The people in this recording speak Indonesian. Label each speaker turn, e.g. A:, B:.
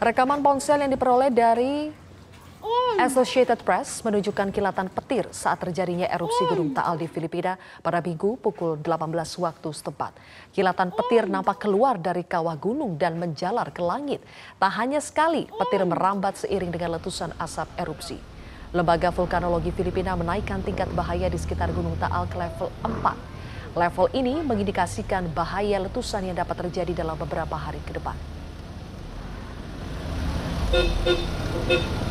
A: Rekaman ponsel yang diperoleh
B: dari Associated Press menunjukkan kilatan petir saat terjadinya erupsi Gunung Taal di Filipina pada minggu pukul 18 waktu setempat. Kilatan petir nampak keluar dari kawah gunung dan menjalar ke langit. Tak hanya sekali, petir merambat seiring dengan letusan asap erupsi. Lembaga Vulkanologi Filipina menaikkan tingkat bahaya di sekitar Gunung Taal ke level 4 Level ini mengindikasikan bahaya letusan yang dapat terjadi dalam beberapa hari ke
C: depan.